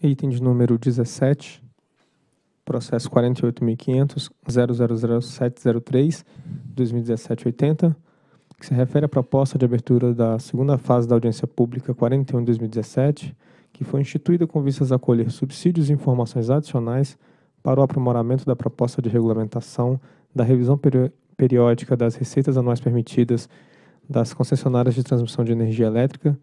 Item de número 17, processo 48.500.000703-2017-80, que se refere à proposta de abertura da segunda fase da audiência pública 41-2017, que foi instituída com vistas a colher subsídios e informações adicionais para o aprimoramento da proposta de regulamentação da revisão periódica das receitas anuais permitidas das concessionárias de transmissão de energia elétrica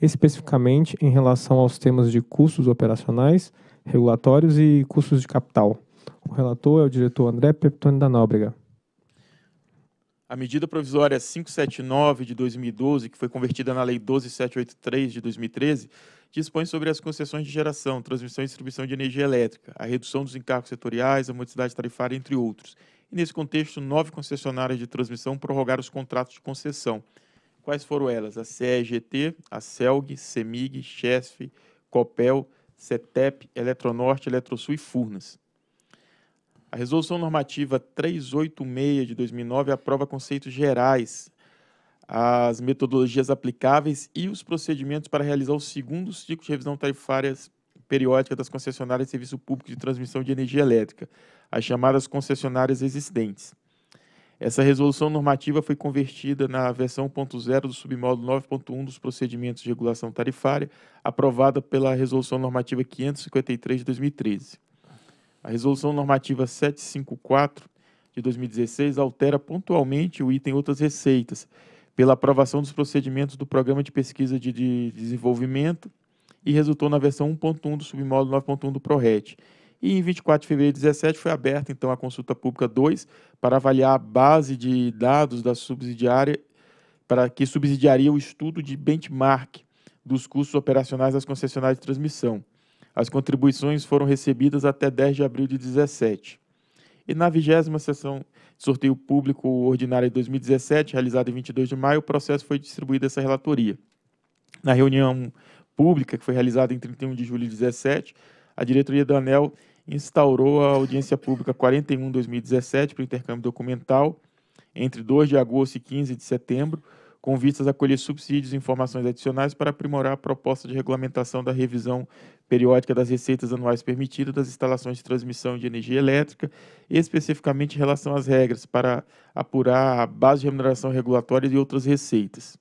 especificamente em relação aos temas de custos operacionais, regulatórios e custos de capital. O relator é o diretor André Peptoni da Nóbrega. A medida provisória 579 de 2012, que foi convertida na Lei 12783 de 2013, dispõe sobre as concessões de geração, transmissão e distribuição de energia elétrica, a redução dos encargos setoriais, a modicidade tarifária, entre outros. E nesse contexto, nove concessionárias de transmissão prorrogaram os contratos de concessão. Quais foram elas? A CEGT, a CELG, CEMIG, CHESF, COPEL, CETEP, Eletronorte, Eletrosul e Furnas. A Resolução Normativa 386 de 2009 aprova conceitos gerais, as metodologias aplicáveis e os procedimentos para realizar o segundo ciclo de revisão tarifária periódica das concessionárias de serviço público de transmissão de energia elétrica, as chamadas concessionárias existentes. Essa resolução normativa foi convertida na versão 1.0 do submódulo 9.1 dos procedimentos de regulação tarifária, aprovada pela Resolução Normativa 553 de 2013. A Resolução Normativa 754 de 2016 altera pontualmente o item Outras Receitas, pela aprovação dos procedimentos do Programa de Pesquisa de Desenvolvimento e resultou na versão 1.1 do submódulo 9.1 do PRORET, e em 24 de fevereiro de 2017 foi aberta então a consulta pública 2 para avaliar a base de dados da subsidiária para que subsidiaria o estudo de benchmark dos custos operacionais das concessionárias de transmissão. As contribuições foram recebidas até 10 de abril de 2017. E na vigésima sessão de sorteio público ordinário de 2017, realizada em 22 de maio, o processo foi distribuído essa relatoria. Na reunião pública, que foi realizada em 31 de julho de 2017, a diretoria do ANEL instaurou a audiência pública 41-2017 para o intercâmbio documental entre 2 de agosto e 15 de setembro, com vistas a colher subsídios e informações adicionais para aprimorar a proposta de regulamentação da revisão periódica das receitas anuais permitidas das instalações de transmissão de energia elétrica, especificamente em relação às regras para apurar a base de remuneração regulatória e outras receitas.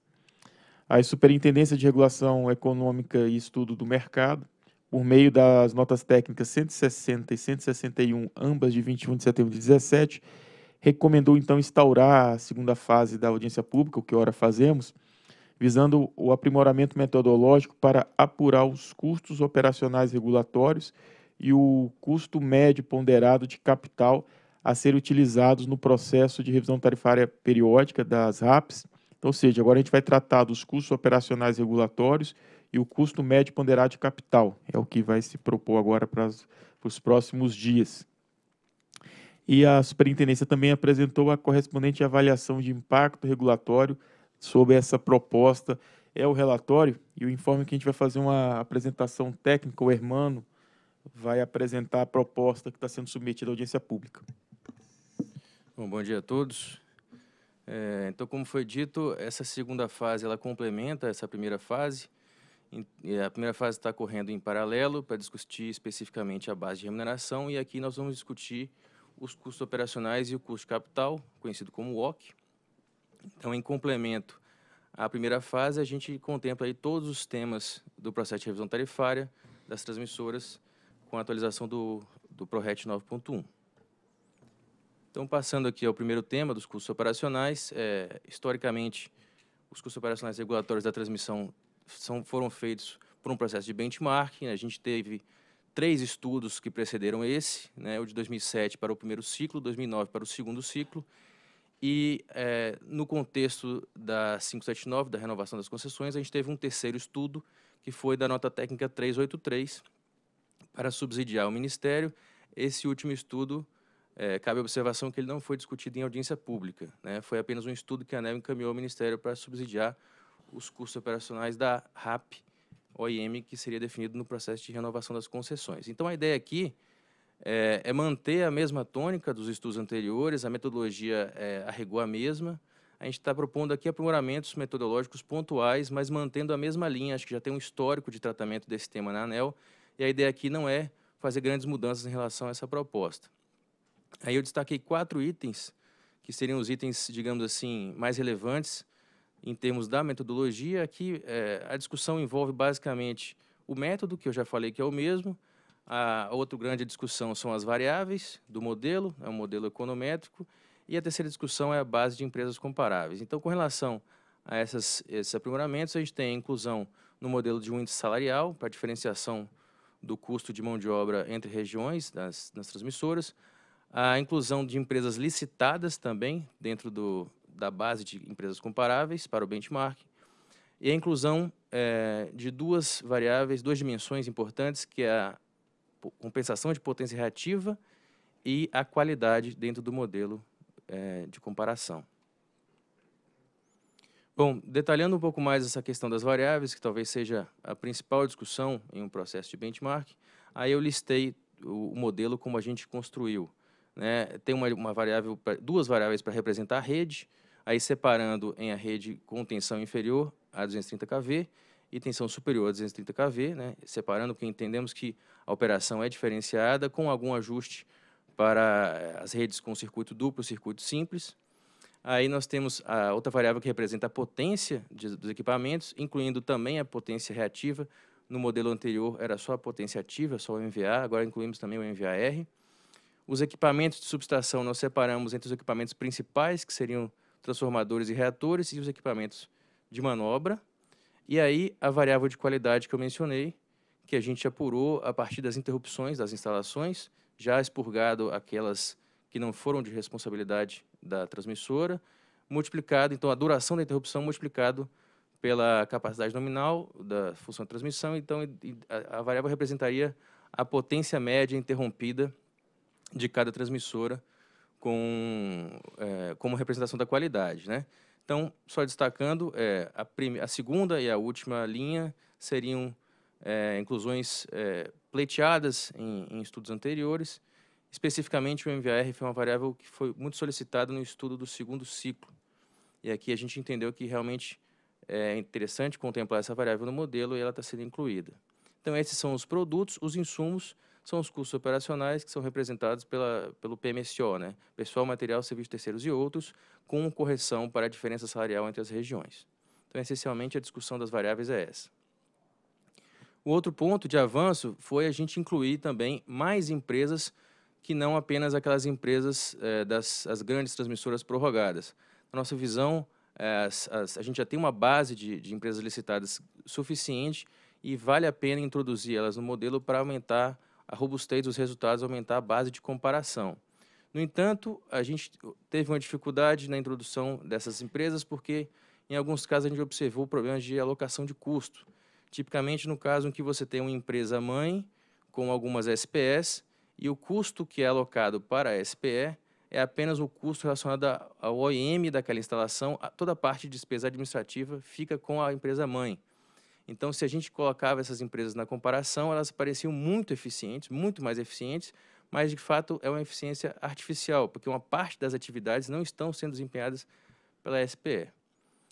A Superintendência de Regulação Econômica e Estudo do Mercado, por meio das notas técnicas 160 e 161, ambas de 21 de setembro de 17, recomendou então instaurar a segunda fase da audiência pública, o que ora fazemos, visando o aprimoramento metodológico para apurar os custos operacionais regulatórios e o custo médio ponderado de capital a ser utilizados no processo de revisão tarifária periódica das RAPs. Então, ou seja, agora a gente vai tratar dos custos operacionais regulatórios e o custo médio ponderado de capital. É o que vai se propor agora para os próximos dias. E a superintendência também apresentou a correspondente avaliação de impacto regulatório sobre essa proposta. É o relatório e o informe que a gente vai fazer uma apresentação técnica, o Hermano vai apresentar a proposta que está sendo submetida à audiência pública. Bom, bom dia a todos. É, então, como foi dito, essa segunda fase ela complementa essa primeira fase a primeira fase está correndo em paralelo para discutir especificamente a base de remuneração e aqui nós vamos discutir os custos operacionais e o custo capital, conhecido como WOC. Então, em complemento à primeira fase, a gente contempla aí todos os temas do processo de revisão tarifária das transmissoras com a atualização do, do ProRet 9.1. Então, passando aqui ao primeiro tema dos custos operacionais, é, historicamente, os custos operacionais regulatórios da transmissão são, foram feitos por um processo de benchmarking. Né? A gente teve três estudos que precederam esse, né, o de 2007 para o primeiro ciclo, 2009 para o segundo ciclo, e é, no contexto da 579, da renovação das concessões, a gente teve um terceiro estudo, que foi da nota técnica 383, para subsidiar o Ministério. Esse último estudo, é, cabe observação que ele não foi discutido em audiência pública, né, foi apenas um estudo que a ANEL encaminhou ao Ministério para subsidiar os custos operacionais da RAP OIM, que seria definido no processo de renovação das concessões. Então, a ideia aqui é, é manter a mesma tônica dos estudos anteriores, a metodologia é, arregou a mesma, a gente está propondo aqui aprimoramentos metodológicos pontuais, mas mantendo a mesma linha, acho que já tem um histórico de tratamento desse tema na ANEL, e a ideia aqui não é fazer grandes mudanças em relação a essa proposta. Aí eu destaquei quatro itens, que seriam os itens, digamos assim, mais relevantes em termos da metodologia, aqui é, a discussão envolve basicamente o método, que eu já falei que é o mesmo. A outra grande discussão são as variáveis do modelo, é um modelo econométrico. E a terceira discussão é a base de empresas comparáveis. Então, com relação a essas, esses aprimoramentos, a gente tem a inclusão no modelo de um índice salarial para diferenciação do custo de mão de obra entre regiões das, das transmissoras, a inclusão de empresas licitadas também dentro do, da base de empresas comparáveis para o benchmark e a inclusão é, de duas variáveis, duas dimensões importantes, que é a compensação de potência reativa e a qualidade dentro do modelo é, de comparação. Bom, detalhando um pouco mais essa questão das variáveis, que talvez seja a principal discussão em um processo de benchmark, aí eu listei o, modelo como a gente construiu. Né? Tem uma, uma variável, duas variáveis para representar a rede, aí separando em a rede com tensão inferior a 230 kV e tensão superior a 230 kV, né? separando porque entendemos que a operação é diferenciada com algum ajuste para eh, as redes com circuito duplo, circuito simples. Aí nós temos a outra variável que representa a potência de, dos equipamentos, incluindo também a potência reativa. No modelo anterior era só a potência ativa, só o MVA, agora incluímos também o MVAR. Os equipamentos de subestação nós separamos entre os equipamentos principais, que seriam transformadores e reatores e os equipamentos de manobra. E aí a variável de qualidade que eu mencionei, que a gente apurou a partir das interrupções das instalações, já expurgado aquelas que não foram de responsabilidade da transmissora, multiplicado, então a duração da interrupção multiplicado pela capacidade nominal da função de transmissão, então a variável representaria a potência média interrompida de cada transmissora com, é, como representação da qualidade. Né? Então, só destacando, é, a, a, segunda e a última linha seriam é, inclusões é, pleiteadas em, em, estudos anteriores. Especificamente, o MVR foi uma variável que foi muito solicitada no estudo do segundo ciclo. E aqui a gente entendeu que realmente é, é interessante contemplar essa variável no modelo e ela está sendo incluída. Então, esses são os produtos, os insumos são os custos operacionais que são representados pela, pelo PMSO, né? pessoal, material, serviços terceiros e outros, com correção para a diferença salarial entre as regiões. Então, essencialmente, a discussão das variáveis é essa. O outro ponto de avanço foi a gente incluir também mais empresas que não apenas aquelas empresas eh, das as grandes transmissoras prorrogadas. Na nossa visão, eh, as, as, a gente já tem uma base de, de empresas licitadas suficiente e vale a pena introduzir elas no modelo para aumentar a robustez dos resultados aumentar a base de comparação. No entanto, a gente teve uma dificuldade na introdução dessas empresas porque, em alguns casos, a gente observou problemas de alocação de custo. Tipicamente, no caso em que você tem uma empresa mãe com algumas SPS e o custo que é alocado para a SPE é apenas o custo relacionado ao OEM daquela instalação, toda a parte de despesa administrativa fica com a empresa mãe. Então, se a gente colocava essas empresas na comparação, elas pareciam muito eficientes, muito mais eficientes, mas de fato é uma eficiência artificial, porque uma parte das atividades não estão sendo desempenhadas pela SPE.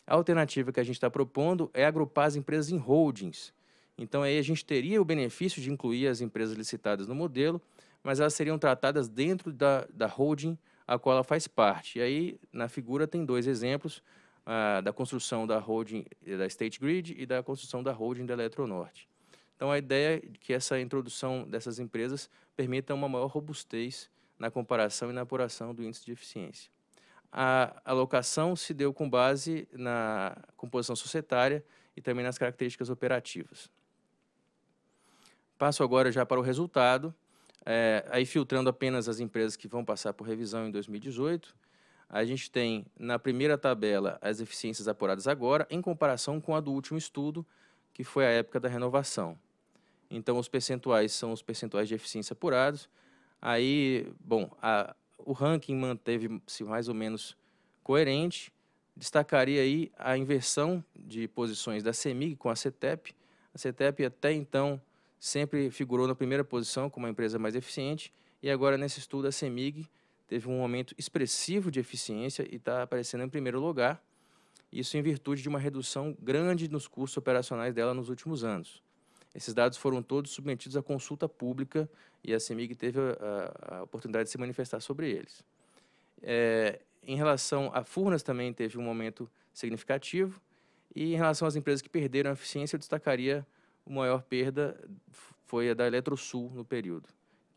A alternativa que a gente está propondo é agrupar as empresas em holdings. Então, aí a gente teria o benefício de incluir as empresas licitadas no modelo, mas elas seriam tratadas dentro da, da holding a qual ela faz parte. E aí, na figura, tem dois exemplos. Ah, da construção da holding eh, da State Grid e da construção da holding da Eletronorte. Então, a ideia é que essa introdução dessas empresas permita uma maior robustez na comparação e na apuração do índice de eficiência. A alocação se deu com base na composição societária e também nas características operativas. Passo agora já para o resultado, é, aí filtrando apenas as empresas que vão passar por revisão em 2018, a gente tem na primeira tabela as eficiências apuradas agora, em comparação com a do último estudo, que foi a época da renovação. Então, os percentuais são os percentuais de eficiência apurados. Aí, bom, a, o ranking manteve-se mais ou menos coerente. Destacaria aí a inversão de posições da CEMIG com a CETEP. A CETEP até então sempre figurou na primeira posição como a empresa mais eficiente e agora nesse estudo a CEMIG teve um aumento expressivo de eficiência e está aparecendo em primeiro lugar, isso em virtude de uma redução grande nos custos operacionais dela nos últimos anos. Esses dados foram todos submetidos à consulta pública e a CEMIG teve a, a, a oportunidade de se manifestar sobre eles. É, em relação a Furnas, também teve um aumento significativo. E em relação às empresas que perderam a eficiência, eu destacaria a maior perda foi a da Eletrosul no período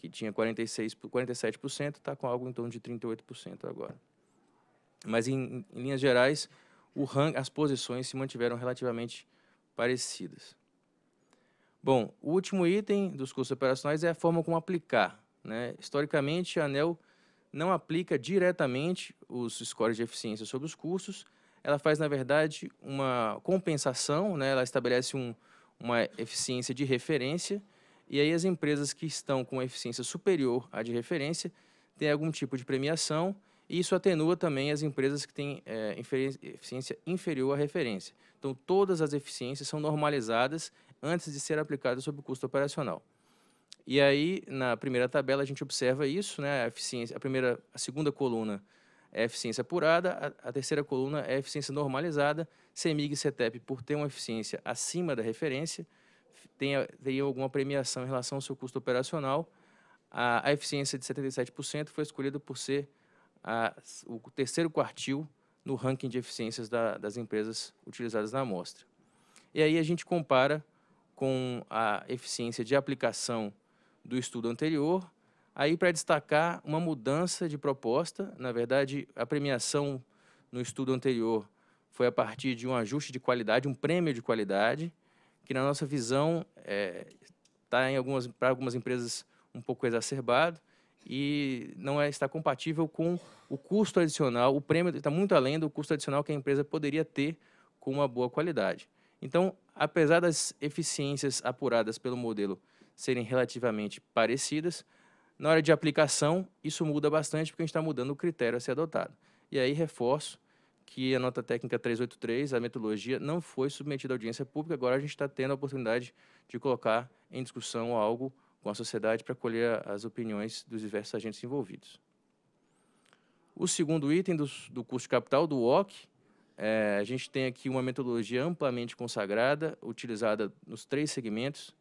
que tinha 46, 47%, está com algo em torno de 38% agora. Mas, em, em linhas gerais, rank, as posições se mantiveram relativamente parecidas. Bom, o último item dos custos operacionais é a forma como aplicar. Né? Historicamente, a ANEL não aplica diretamente os scores de eficiência sobre os cursos, ela faz, na verdade, uma compensação, né? ela estabelece um, uma eficiência de referência e aí as empresas que estão com eficiência superior à de referência têm algum tipo de premiação e isso atenua também as empresas que têm é, eficiência inferior à referência. Então, todas as eficiências são normalizadas antes de ser aplicadas sob o custo operacional. E aí, na primeira tabela, a gente observa isso, né? a, eficiência, a, primeira, a segunda coluna é eficiência apurada, a, a terceira coluna é eficiência normalizada, CEMIG e CETEP, por ter uma eficiência acima da referência, tenha, teria alguma premiação em relação ao seu custo operacional. A, a eficiência de 77% foi escolhida por ser a, o terceiro quartil no ranking de eficiências da, das empresas utilizadas na amostra. E aí a gente compara com a eficiência de aplicação do estudo anterior, aí para destacar uma mudança de proposta, na verdade, a premiação no estudo anterior foi a partir de um ajuste de qualidade, um prêmio de qualidade, que na nossa visão está é, tá em algumas para algumas empresas um pouco exacerbado e não é, está compatível com o custo adicional, o prêmio está muito além do custo adicional que a empresa poderia ter com uma boa qualidade. Então, apesar das eficiências apuradas pelo modelo serem relativamente parecidas, na hora de aplicação isso muda bastante porque a gente está mudando o critério a ser adotado. E aí reforço que a nota técnica 383, a metodologia, não foi submetida à audiência pública. Agora a gente está tendo a oportunidade de colocar em discussão algo com a sociedade para colher as opiniões dos diversos agentes envolvidos. O segundo item do, do custo capital, do OC, é, a gente tem aqui uma metodologia amplamente consagrada, utilizada nos três segmentos,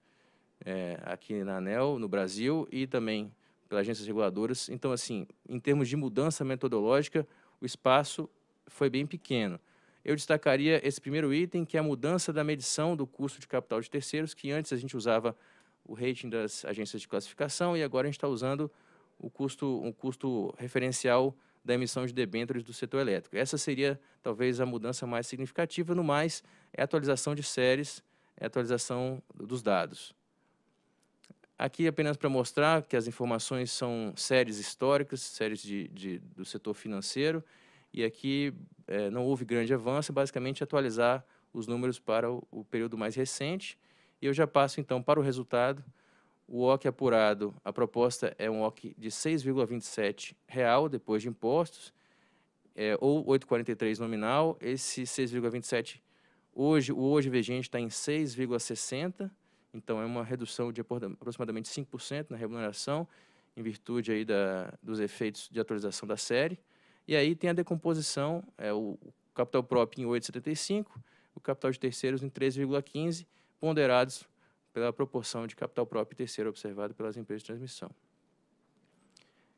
é, aqui na ANEL, no Brasil, e também pelas agências reguladoras. Então, assim, em termos de mudança metodológica, o espaço foi bem pequeno. Eu destacaria esse primeiro item, que é a mudança da medição do custo de capital de terceiros, que antes a gente usava o rating das agências de classificação e agora a gente está usando o custo, um custo referencial da emissão de debêntures do setor elétrico. Essa seria talvez a mudança mais significativa, no mais é a atualização de séries, é a atualização dos dados. Aqui apenas para mostrar que as informações são séries históricas, séries de, de, do setor financeiro, e aqui é, não houve grande avanço, é basicamente atualizar os números para o, o período mais recente. E eu já passo então para o resultado. O OC apurado, a proposta é um OC de 6,27 real depois de impostos, é, ou 8,43 nominal. Esse 6,27 hoje, o hoje vigente está em 6,60, então é uma redução de aproximadamente 5% na remuneração, em virtude aí da, dos efeitos de atualização da série. E aí tem a decomposição, é, o capital próprio em 8,75, o capital de terceiros em 3,15, ponderados pela proporção de capital próprio e terceiro observado pelas empresas de transmissão.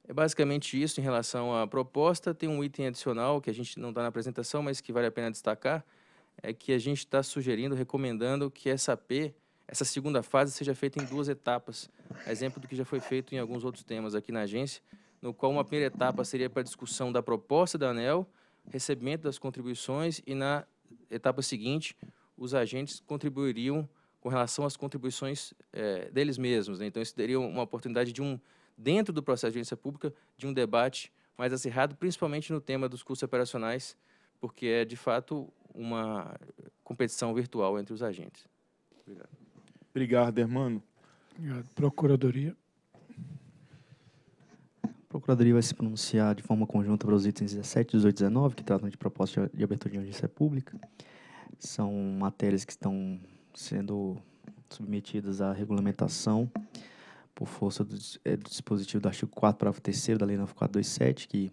É basicamente isso em relação à proposta. Tem um item adicional que a gente não está na apresentação, mas que vale a pena destacar, é que a gente está sugerindo, recomendando que essa P, essa segunda fase, seja feita em duas etapas, exemplo do que já foi feito em alguns outros temas aqui na agência, no qual uma primeira etapa seria para a discussão da proposta da ANEL, recebimento das contribuições e, na etapa seguinte, os agentes contribuiriam com relação às contribuições é, deles mesmos. Né? Então, isso teria uma oportunidade de um, dentro do processo de agência pública, de um debate mais acirrado, principalmente no tema dos custos operacionais, porque é, de fato, uma competição virtual entre os agentes. Obrigado. Obrigado, Hermano. Obrigado. Procuradoria. Procuradoria vai se pronunciar de forma conjunta para os itens 17, 18 e 19, que tratam de proposta de abertura de audiência pública. São matérias que estão sendo submetidas à regulamentação por força do, é, do dispositivo do artigo 4, parágrafo 3 da Lei 9427, que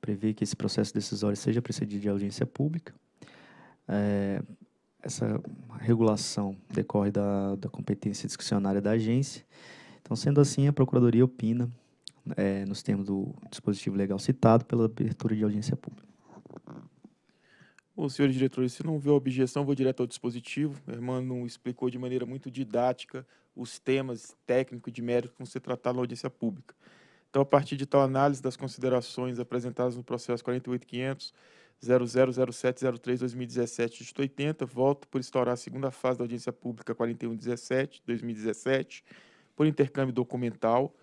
prevê que esse processo decisório seja precedido de audiência pública. É, essa regulação decorre da, da competência discricionária da agência. Então, sendo assim, a Procuradoria opina é, nos termos do dispositivo legal citado, pela abertura de audiência pública. Bom, senhores diretores, se não houver objeção, vou direto ao dispositivo. A irmã não explicou de maneira muito didática os temas técnicos de mérito que vão ser tratados na audiência pública. Então, a partir de tal análise das considerações apresentadas no processo 48.500, 2017 2017 80 voto por instaurar a segunda fase da audiência pública 4117-2017, por intercâmbio documental,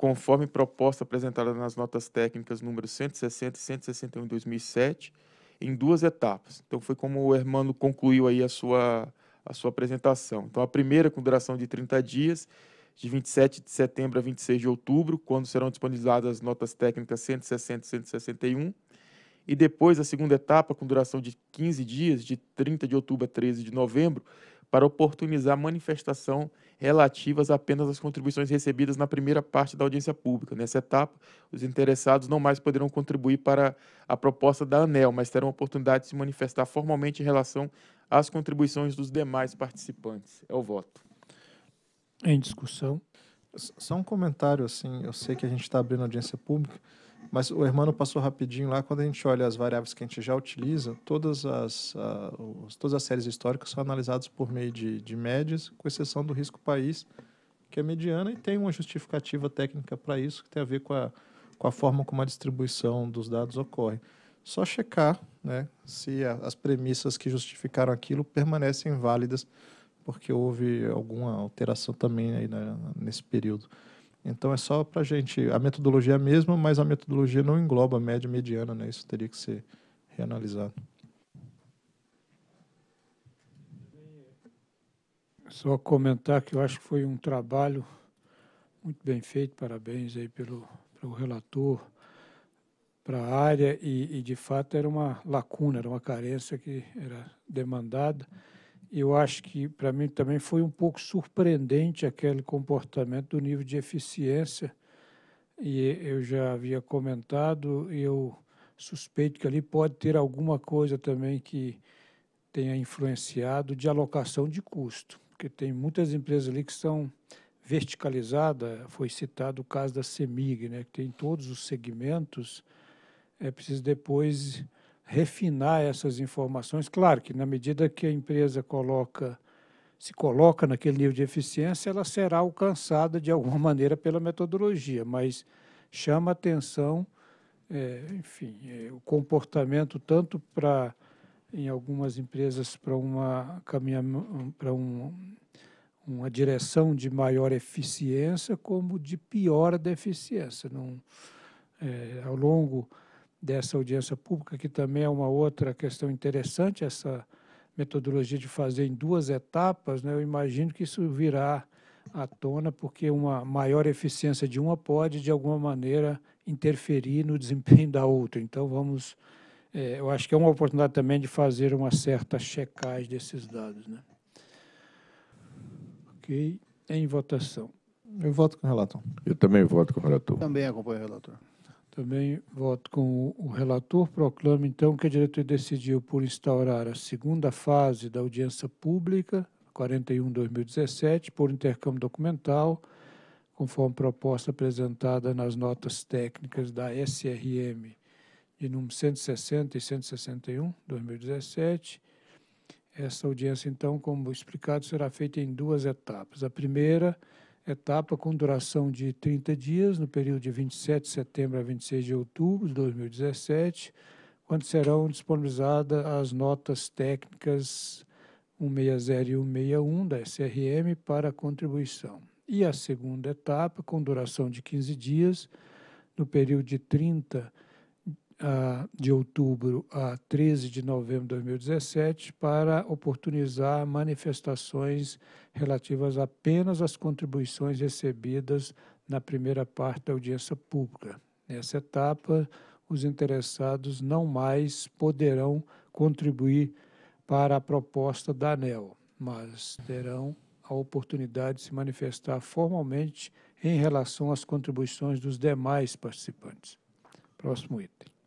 conforme proposta apresentada nas notas técnicas números 160 e 161 de 2007, em duas etapas. Então foi como o Hermano concluiu aí a sua, a sua apresentação. Então a primeira com duração de 30 dias, de 27 de setembro a 26 de outubro, quando serão disponibilizadas as notas técnicas 160 e 161. E depois a segunda etapa, com duração de 15 dias, de 30 de outubro a 13 de novembro, para oportunizar a manifestação relativas apenas às contribuições recebidas na primeira parte da audiência pública. Nessa etapa, os interessados não mais poderão contribuir para a proposta da ANEL, mas terão a oportunidade de se manifestar formalmente em relação às contribuições dos demais participantes. É o voto. Em discussão. Só um comentário, assim, eu sei que a gente está abrindo audiência pública, mas o Hermano passou rapidinho lá, quando a gente olha as variáveis que a gente já utiliza, todas as, os, todas as séries históricas são analisadas por meio de, de médias, com exceção do risco país, que é mediana, e tem uma justificativa técnica para isso, que tem a ver com a, com a forma como a distribuição dos dados ocorre. Só checar né, se a, as premissas que justificaram aquilo permanecem válidas, porque houve alguma alteração também aí né, nesse período. Então é só para a gente. A metodologia é a mesma, mas a metodologia não engloba média e mediana, né? Isso teria que ser reanalisado. Só comentar que eu acho que foi um trabalho muito bem feito, parabéns aí pelo, pelo relator, para a área, e, e, de fato era uma lacuna, era uma carência que era demandada eu acho que para mim também foi um pouco surpreendente aquele comportamento do nível de eficiência. E eu já havia comentado, eu suspeito que ali pode ter alguma coisa também que tenha influenciado de alocação de custo, porque tem muitas empresas ali que são verticalizadas, foi citado o caso da Semig, né, que tem todos os segmentos, é preciso depois refinar essas informações. Claro que na medida que a empresa coloca se coloca naquele nível de eficiência, ela será alcançada de alguma maneira pela metodologia, mas chama atenção, é, enfim, é, o comportamento tanto para em algumas empresas para uma para um, uma direção de maior eficiência como de pior deficiência Não, é, ao longo dessa audiência pública, que também é uma outra questão interessante, essa metodologia de fazer em duas etapas, né? eu imagino que isso virá à tona, porque uma maior eficiência de uma pode, de alguma maneira, interferir no desempenho da outra. Então, vamos. É, eu acho que é uma oportunidade também de fazer uma certa checagem desses dados. Né? Ok. Em votação. Eu voto com o relator. Eu também voto com o relator. Também acompanho o relator. Também voto com o relator. Proclamo, então, que a diretoria decidiu por instaurar a segunda fase da audiência pública, 41-2017, por intercâmbio documental, conforme proposta apresentada nas notas técnicas da SRM de número 160 e 161, 2017. Essa audiência, então, como explicado, será feita em duas etapas. A primeira etapa com duração de 30 dias, no período de 27 de setembro a 26 de outubro de 2017, quando serão disponibilizadas as notas técnicas 160 e 161 da SRM para contribuição. E a segunda etapa, com duração de 15 dias, no período de 30 dias, de outubro a 13 de novembro de 2017 para oportunizar manifestações relativas apenas às contribuições recebidas na primeira parte da audiência pública. Nessa etapa, os interessados não mais poderão contribuir para a proposta da ANEL, mas terão a oportunidade de se manifestar formalmente em relação às contribuições dos demais participantes. Próximo item.